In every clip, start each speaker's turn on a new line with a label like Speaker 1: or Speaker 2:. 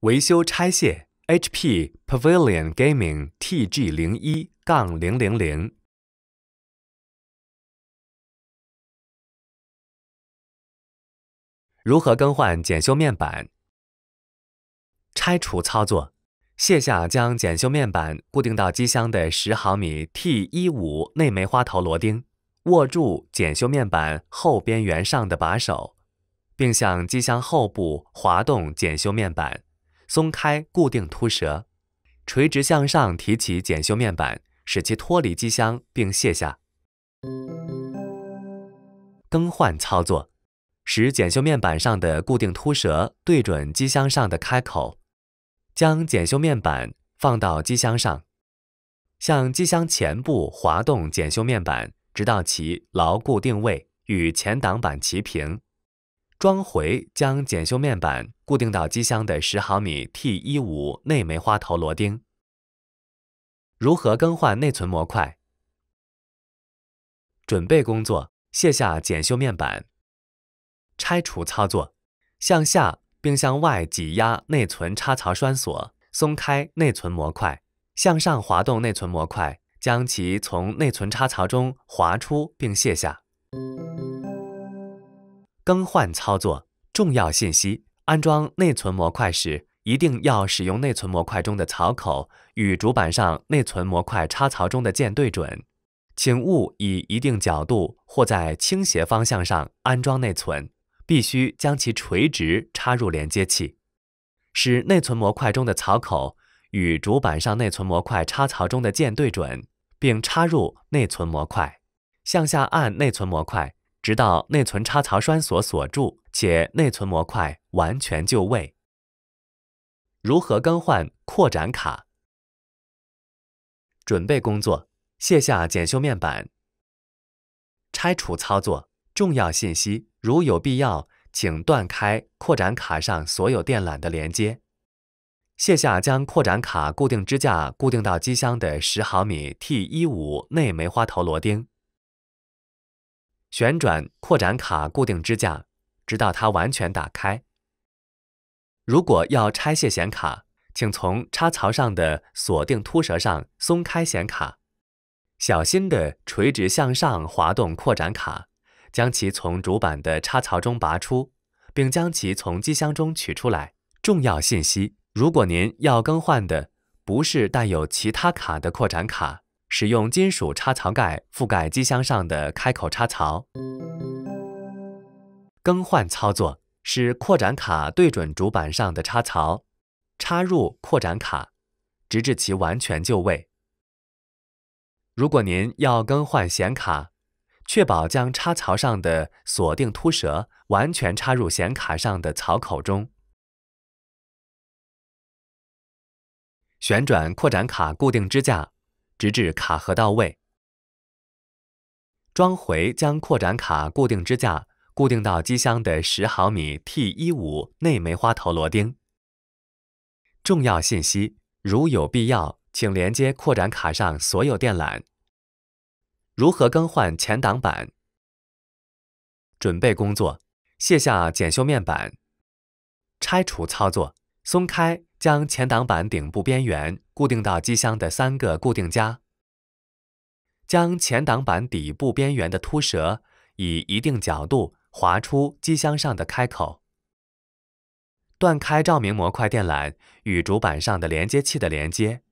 Speaker 1: 维修拆卸 HP Pavilion Gaming TG 零一杠零零零，如何更换检修面板？拆除操作：卸下将检修面板固定到机箱的十毫米 T 一五内梅花头螺钉，握住检修面板后边缘上的把手，并向机箱后部滑动检修面板。松开固定凸舌，垂直向上提起检修面板，使其脱离机箱并卸下。更换操作：使检修面板上的固定凸舌对准机箱上的开口，将检修面板放到机箱上，向机箱前部滑动检修面板，直到其牢固定位与前挡板齐平。装回将检修面板固定到机箱的十毫米 T 一五内梅花头螺钉。如何更换内存模块？准备工作：卸下检修面板。拆除操作：向下并向外挤压内存插槽栓锁，松开内存模块，向上滑动内存模块，将其从内存插槽中滑出并卸下。更换操作重要信息。安装内存模块时，一定要使用内存模块中的槽口与主板上内存模块插槽中的键对准。请勿以一定角度或在倾斜方向上安装内存，必须将其垂直插入连接器，使内存模块中的槽口与主板上内存模块插槽中的键对准，并插入内存模块，向下按内存模块。直到内存插槽栓锁锁住，且内存模块完全就位。如何更换扩展卡？准备工作：卸下检修面板。拆除操作：重要信息，如有必要，请断开扩展卡上所有电缆的连接。卸下将扩展卡固定支架固定到机箱的十毫米 T 一五内梅花头螺钉。旋转扩展卡固定支架，直到它完全打开。如果要拆卸显卡，请从插槽上的锁定凸舌上松开显卡，小心地垂直向上滑动扩展卡，将其从主板的插槽中拔出，并将其从机箱中取出来。重要信息：如果您要更换的不是带有其他卡的扩展卡。使用金属插槽盖覆盖机箱上的开口插槽。更换操作是扩展卡对准主板上的插槽，插入扩展卡，直至其完全就位。如果您要更换显卡，确保将插槽上的锁定凸舌完全插入显卡上的槽口中。旋转扩展卡固定支架。直至卡合到位。装回将扩展卡固定支架固定到机箱的十毫米 T 一五内梅花头螺钉。重要信息：如有必要，请连接扩展卡上所有电缆。如何更换前挡板？准备工作：卸下检修面板。拆除操作。松开，将前挡板顶部边缘固定到机箱的三个固定夹。将前挡板底部边缘的凸舌以一定角度划出机箱上的开口。断开照明模块电缆与主板上的连接器的连接。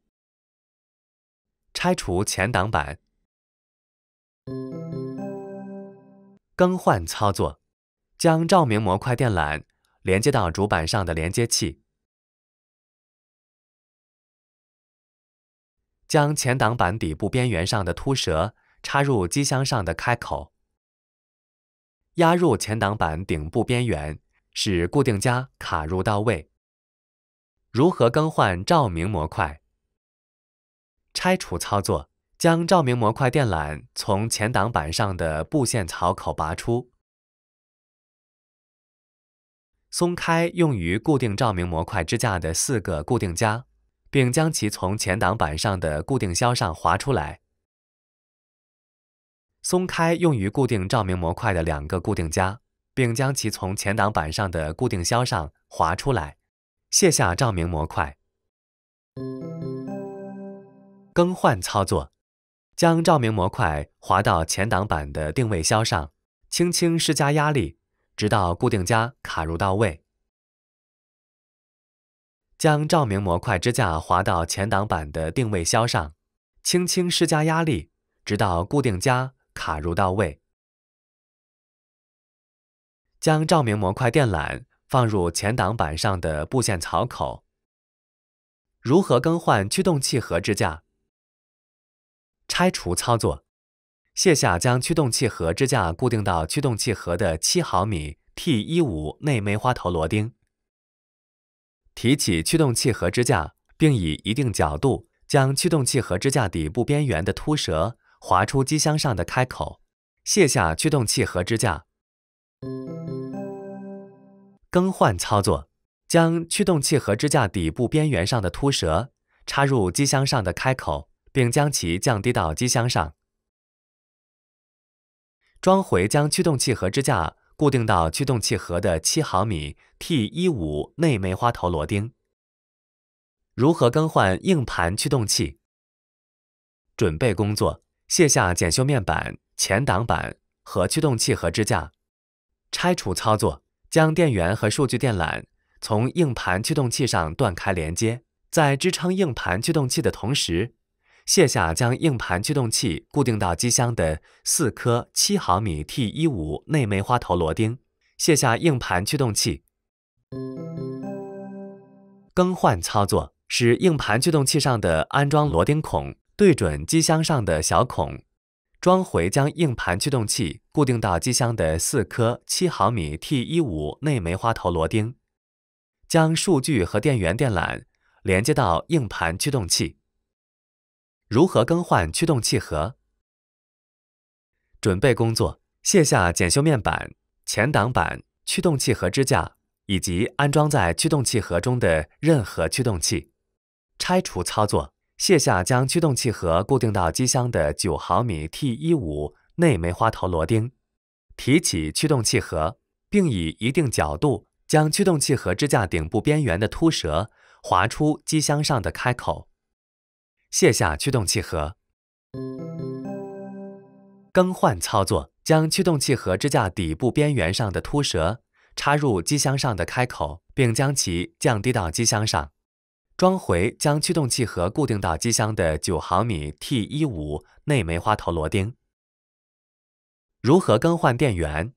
Speaker 1: 拆除前挡板。更换操作：将照明模块电缆连接到主板上的连接器。将前挡板底部边缘上的凸舌插入机箱上的开口，压入前挡板顶部边缘，使固定夹卡入到位。如何更换照明模块？拆除操作：将照明模块电缆从前挡板上的布线槽口拔出，松开用于固定照明模块支架的四个固定夹。并将其从前挡板上的固定销上滑出来。松开用于固定照明模块的两个固定夹，并将其从前挡板上的固定销上滑出来，卸下照明模块。更换操作：将照明模块滑到前挡板的定位销上，轻轻施加压力，直到固定夹卡入到位。将照明模块支架滑到前挡板的定位销上，轻轻施加压力，直到固定夹卡入到位。将照明模块电缆放入前挡板上的布线槽口。如何更换驱动器盒支架？拆除操作：卸下将驱动器盒支架固定到驱动器盒的七毫米 T 一五内梅花头螺钉。提起驱动器和支架，并以一定角度将驱动器和支架底部边缘的凸舌划出机箱上的开口，卸下驱动器和支架。更换操作：将驱动器和支架底部边缘上的凸舌插入机箱上的开口，并将其降低到机箱上。装回将驱动器和支架。固定到驱动器盒的七毫米 T 一五内梅花头螺钉。如何更换硬盘驱动器？准备工作：卸下检修面板、前挡板和驱动器盒支架。拆除操作：将电源和数据电缆从硬盘驱动器上断开连接，在支撑硬盘驱动器的同时。卸下将硬盘驱动器固定到机箱的四颗七毫米 T 一五内梅花头螺钉，卸下硬盘驱动器。更换操作：使硬盘驱动器上的安装螺钉孔对准机箱上的小孔，装回将硬盘驱动器固定到机箱的四颗七毫米 T 一五内梅花头螺钉，将数据和电源电缆连接到硬盘驱动器。如何更换驱动器盒？准备工作：卸下检修面板、前挡板、驱动器盒支架以及安装在驱动器盒中的任何驱动器。拆除操作：卸下将驱动器盒固定到机箱的九毫米 T 一五内梅花头螺钉，提起驱动器盒，并以一定角度将驱动器盒支架顶部边缘的凸舌划出机箱上的开口。卸下驱动器盒，更换操作：将驱动器盒支架底部边缘上的凸舌插入机箱上的开口，并将其降低到机箱上。装回：将驱动器盒固定到机箱的九毫米 T 一五内梅花头螺钉。如何更换电源？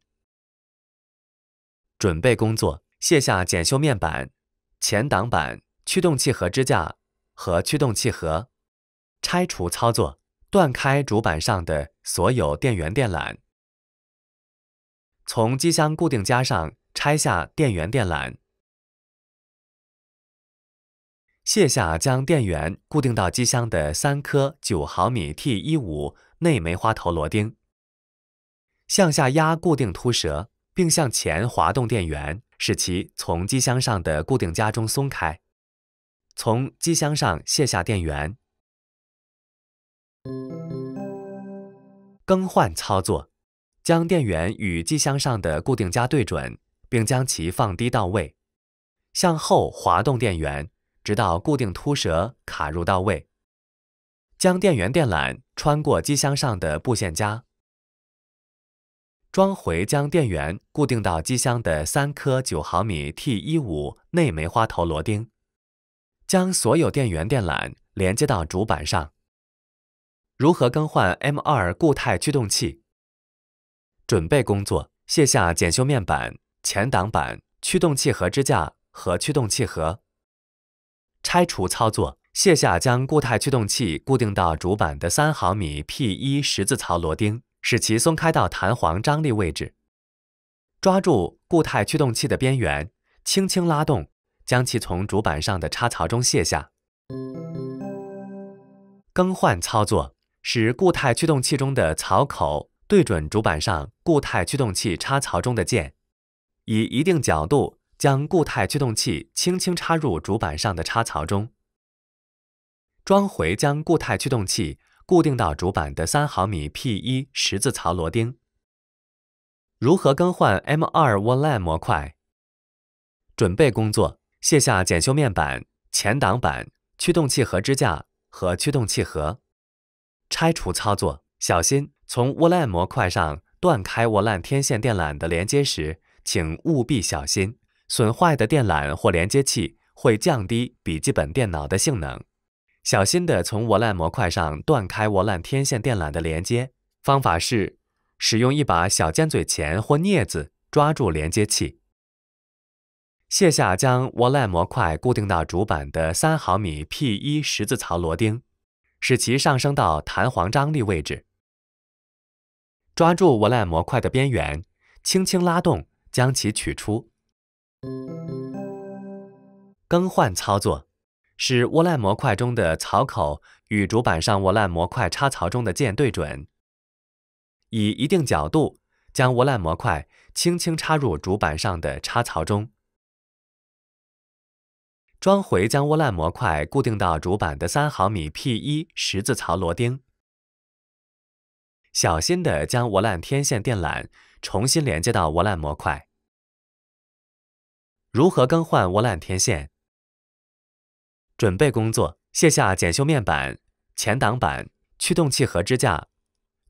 Speaker 1: 准备工作：卸下检修面板、前挡板、驱动器盒支架和驱动器盒。拆除操作：断开主板上的所有电源电缆，从机箱固定夹上拆下电源电缆，卸下将电源固定到机箱的三颗九毫米 T 一五内梅花头螺钉，向下压固定凸舌，并向前滑动电源，使其从机箱上的固定夹中松开，从机箱上卸下电源。更换操作：将电源与机箱上的固定夹对准，并将其放低到位；向后滑动电源，直到固定凸舌卡入到位；将电源电缆穿过机箱上的布线夹；装回将电源固定到机箱的三颗九毫米 T 一五内梅花头螺钉；将所有电源电缆连接到主板上。如何更换 M2 固态驱动器？准备工作：卸下检修面板、前挡板、驱动器盒支架和驱动器盒。拆除操作：卸下将固态驱动器固定到主板的三毫米 P1 十字槽螺钉，使其松开到弹簧张力位置。抓住固态驱动器的边缘，轻轻拉动，将其从主板上的插槽中卸下。更换操作。使固态驱动器中的槽口对准主板上固态驱动器插槽中的键，以一定角度将固态驱动器轻轻插入主板上的插槽中。装回将固态驱动器固定到主板的三毫米 P 一十字槽螺钉。如何更换 M 二 OneLine 模块？准备工作：卸下检修面板、前挡板、驱动器盒支架和驱动器盒。拆除操作，小心。从 WLAN 模块上断开 WLAN 天线电缆的连接时，请务必小心。损坏的电缆或连接器会降低笔记本电脑的性能。小心的从 WLAN 模块上断开 WLAN 天线电缆的连接。方法是使用一把小尖嘴钳或镊子抓住连接器，卸下将 WLAN 模块固定到主板的三毫米 P1 十字槽螺钉。使其上升到弹簧张力位置，抓住握缆模块的边缘，轻轻拉动，将其取出。更换操作使握缆模块中的槽口与主板上握缆模块插槽中的键对准，以一定角度将握缆模块轻轻插入主板上的插槽中。装回将涡烂模块固定到主板的三毫米 P 一十字槽螺钉。小心的将涡烂天线电缆重新连接到涡烂模块。如何更换涡烂天线？准备工作：卸下检修面板、前挡板、驱动器盒支架、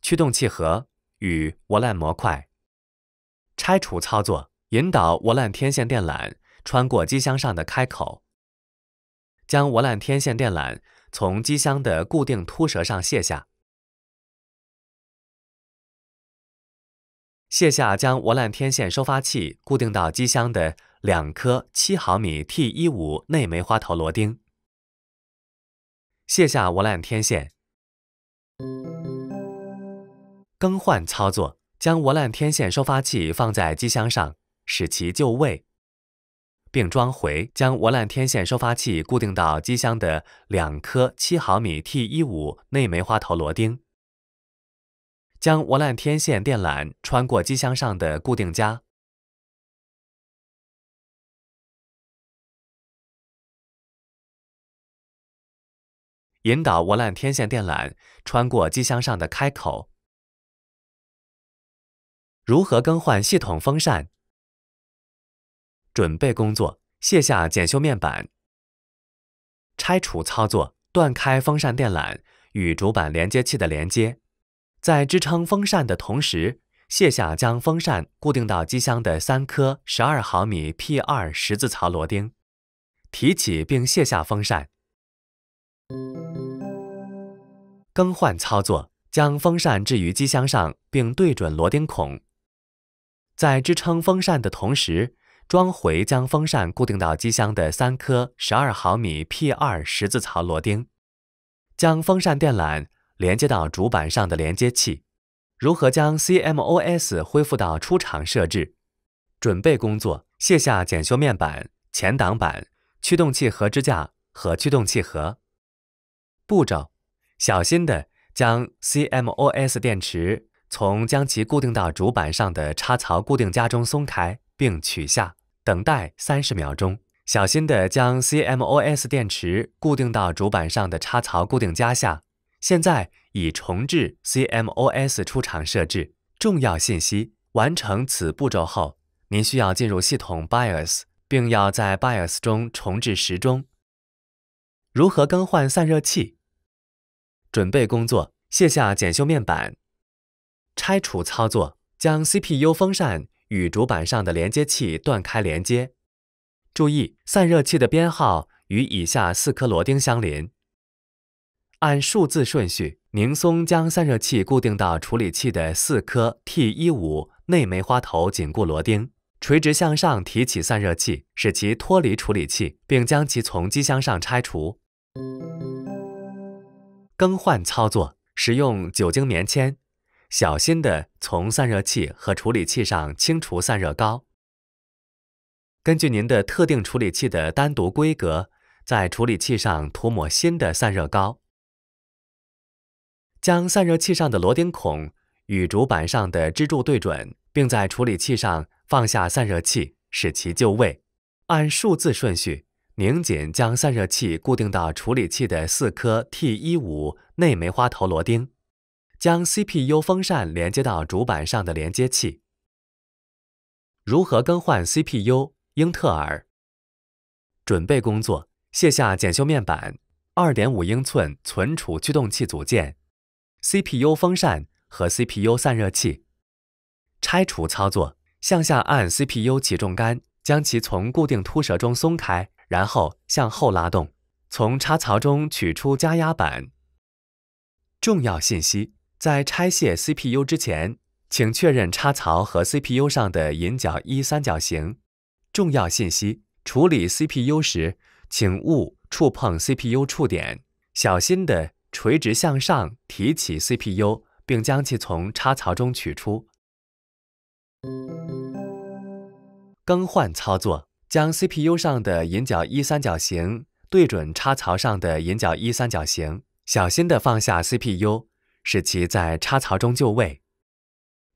Speaker 1: 驱动器盒与涡烂模块。拆除操作：引导涡烂天线电缆穿过机箱上的开口。将我线天线电缆从机箱的固定凸舌上卸下。卸下将我线天线收发器固定到机箱的两颗七毫米 T 一五内梅花头螺钉。卸下我线天线。更换操作：将我线天线收发器放在机箱上，使其就位。并装回，将 w l n 天线收发器固定到机箱的两颗七毫米 T 一五内梅花头螺钉。将 w l n 天线电缆穿过机箱上的固定夹，引导 w l n 天线电缆穿过机箱上的开口。如何更换系统风扇？准备工作：卸下检修面板。拆除操作：断开风扇电缆与主板连接器的连接，在支撑风扇的同时，卸下将风扇固定到机箱的三颗十二毫米 P 二十字槽螺钉。提起并卸下风扇。更换操作：将风扇置于机箱上，并对准螺钉孔，在支撑风扇的同时。装回将风扇固定到机箱的三颗十二毫米 P 二十字槽螺钉，将风扇电缆连接到主板上的连接器。如何将 CMOS 恢复到出厂设置？准备工作：卸下检修面板、前挡板、驱动器盒支架和驱动器盒。步骤：小心地将 CMOS 电池从将其固定到主板上的插槽固定夹中松开。并取下，等待三十秒钟。小心地将 CMOS 电池固定到主板上的插槽固定夹下。现在已重置 CMOS 出厂设置。重要信息：完成此步骤后，您需要进入系统 BIOS，并要在 BIOS 中重置时钟。如何更换散热器？准备工作：卸下检修面板。拆除操作：将 CPU 风扇。与主板上的连接器断开连接。注意，散热器的编号与以下四颗螺钉相邻。按数字顺序拧松将散热器固定到处理器的四颗 T15 内梅花头紧固螺钉。垂直向上提起散热器，使其脱离处理器，并将其从机箱上拆除。更换操作，使用酒精棉签。小心的从散热器和处理器上清除散热膏。根据您的特定处理器的单独规格，在处理器上涂抹新的散热膏。将散热器上的螺钉孔与主板上的支柱对准，并在处理器上放下散热器，使其就位。按数字顺序拧紧将散热器固定到处理器的四颗 T15 内梅花头螺钉。将 CPU 风扇连接到主板上的连接器。如何更换 CPU？英特尔。准备工作：卸下检修面板、2.5英寸存储驱动器组件、CPU 风扇和 CPU 散热器。拆除操作：向下按 CPU 起重杆，将其从固定凸舌中松开，然后向后拉动，从插槽中取出加压板。重要信息。在拆卸 CPU 之前，请确认插槽和 CPU 上的引脚一三角形。重要信息：处理 CPU 时，请勿触碰 CPU 触点，小心的垂直向上提起 CPU，并将其从插槽中取出。更换操作：将 CPU 上的引脚一三角形对准插槽上的引脚一三角形，小心的放下 CPU。使其在插槽中就位，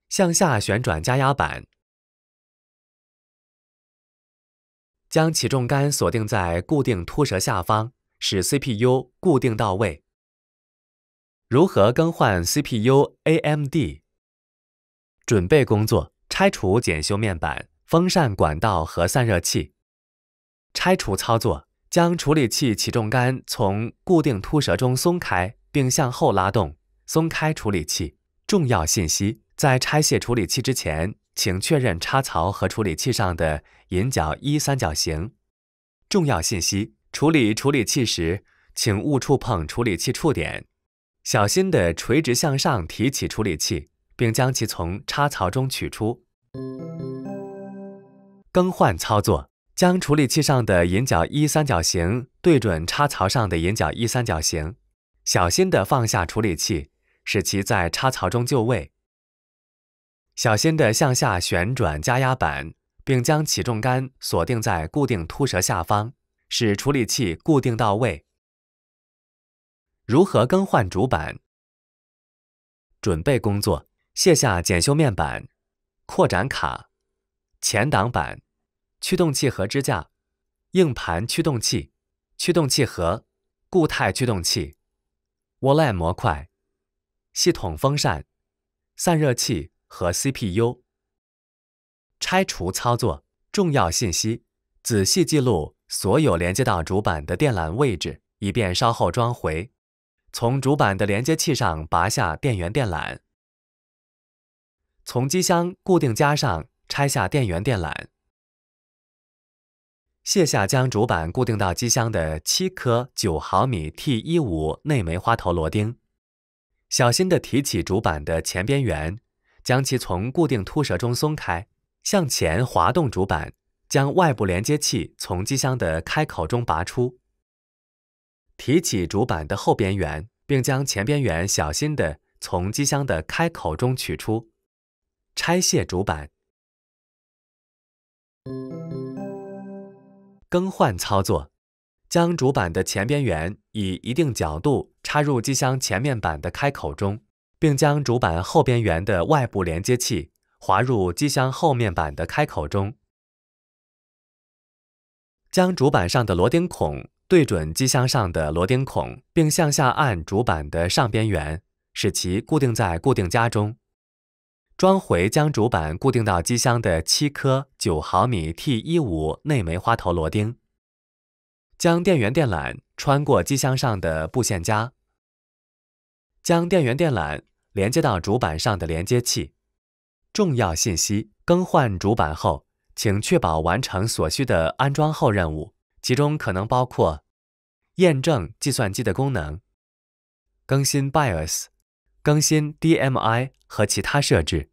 Speaker 1: 向下旋转加压板，将起重杆锁定在固定凸舌下方，使 CPU 固定到位。如何更换 CPU？AMD。准备工作：拆除检修面板、风扇管道和散热器。拆除操作：将处理器起重杆从固定凸舌中松开，并向后拉动。松开处理器。重要信息：在拆卸处理器之前，请确认插槽和处理器上的引脚一三角形。重要信息：处理处理器时，请勿触碰处理器触点。小心地垂直向上提起处理器，并将其从插槽中取出。更换操作：将处理器上的引脚一三角形对准插槽上的引脚一三角形，小心地放下处理器。使其在插槽中就位，小心地向下旋转加压板，并将起重杆锁定在固定凸舌下方，使处理器固定到位。如何更换主板？准备工作：卸下检修面板、扩展卡、前挡板、驱动器盒支架、硬盘驱动器、驱动器盒、固态驱动器、网络模块。系统风扇、散热器和 CPU 拆除操作重要信息：仔细记录所有连接到主板的电缆位置，以便稍后装回。从主板的连接器上拔下电源电缆。从机箱固定夹上拆下电源电缆。卸下将主板固定到机箱的七颗九毫米 T 一五内梅花头螺钉。小心地提起主板的前边缘，将其从固定凸舌中松开，向前滑动主板，将外部连接器从机箱的开口中拔出。提起主板的后边缘，并将前边缘小心地从机箱的开口中取出，拆卸主板。更换操作。将主板的前边缘以一定角度插入机箱前面板的开口中，并将主板后边缘的外部连接器滑入机箱后面板的开口中。将主板上的螺钉孔对准机箱上的螺钉孔，并向下按主板的上边缘，使其固定在固定夹中。装回将主板固定到机箱的七颗九毫米 T 一五内梅花头螺钉。将电源电缆穿过机箱上的布线夹。将电源电缆连接到主板上的连接器。重要信息：更换主板后，请确保完成所需的安装后任务，其中可能包括验证计算机的功能、更新 BIOS、更新 DMI 和其他设置。